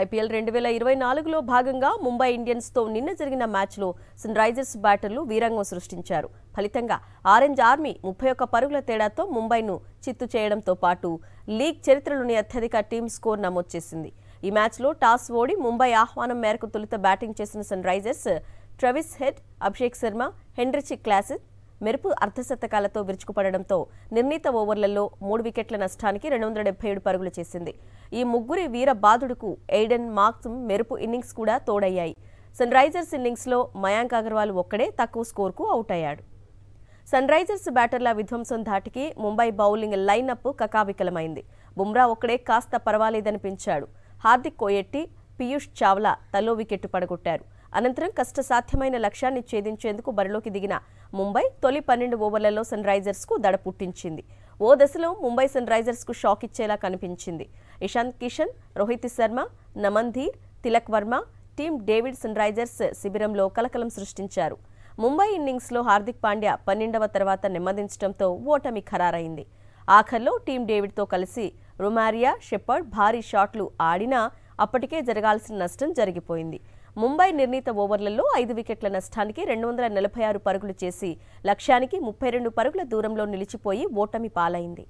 IPL రెండు వేల ఇరవై నాలుగులో భాగంగా ముంబై ఇండియన్స్తో నిన్న జరిగిన మ్యాచ్లో సన్ రైజర్స్ బ్యాటర్లు వీరంగం సృష్టించారు ఫలితంగా ఆరెంజ్ ఆర్మీ ముప్పై ఒక్క పరుగుల తేడాతో ముంబైను చిత్తు చేయడంతో పాటు లీగ్ చరిత్రలోని అత్యధిక టీం స్కోర్ నమోదు చేసింది ఈ మ్యాచ్లో టాస్ ఓడి ముంబై ఆహ్వానం మేరకు తొలుత బ్యాటింగ్ చేసిన Sunrisers Travis Head Abhishek Sharma Heinrich Klaasen మెరుపు అర్ధశతకాలతో విరుచుకుపడడంతో నిర్ణీత ఓవర్లలో మూడు వికెట్ల నష్టానికి రెండు వందల డెబ్బై ఏడు పరుగులు చేసింది ఈ ముగ్గురి వీర బాధుడుకు ఎయిడెన్ మార్క్స్ మెరుపు ఇన్నింగ్స్ కూడా తోడయ్యాయి సన్ రైజర్స్ ఇన్నింగ్స్లో మయాంక్ అగర్వాల్ ఒక్కడే తక్కువ స్కోర్కు అవుట్ అయ్యాడు సన్ రైజర్స్ బ్యాటర్ల విధ్వంసం ధాటికి ముంబై బౌలింగ్ లైనప్ కకావికలమైంది బుమ్రా ఒక్కడే కాస్త పర్వాలేదనిపించాడు హార్దిక్ కోయెట్టి పీయూష్ చావ్లా తలో వికెట్టు పడగొట్టారు అనంతరం కష్టసాధ్యమైన లక్ష్యాన్ని ఛేదించేందుకు బరిలోకి దిగిన ముంబై తొలి పన్నెండు ఓవర్లలో సన్ రైజర్స్కు దడ పుట్టించింది ఓ దశలో ముంబై సన్ రైజర్స్కు షాక్ ఇచ్చేలా కనిపించింది Ishan Kishan Rohit Sharma Naman Dhir Tilak Varma Tim David Sunrisers శిబిరంలో కలకలం సృష్టించారు ముంబై ఇన్నింగ్స్లో హార్దిక్ పాండ్యా పన్నెండవ తర్వాత నెమ్మదించడంతో ఓటమి ఖరారైంది ఆఖర్లో టీం డేవిడ్తో కలిసి రుమారియా షెపర్డ్ భారీ షాట్లు ఆడినా అప్పటికే జరగాల్సిన నష్టం జరిగిపోయింది ముంబై నిర్ణీత ఓవర్లలో ఐదు వికెట్ల నష్టానికి రెండు వందల నలభై ఆరు పరుగులు చేసి లక్ష్యానికి ముప్పై రెండు పరుగుల దూరంలో నిలిచిపోయి ఓటమి పాలైంది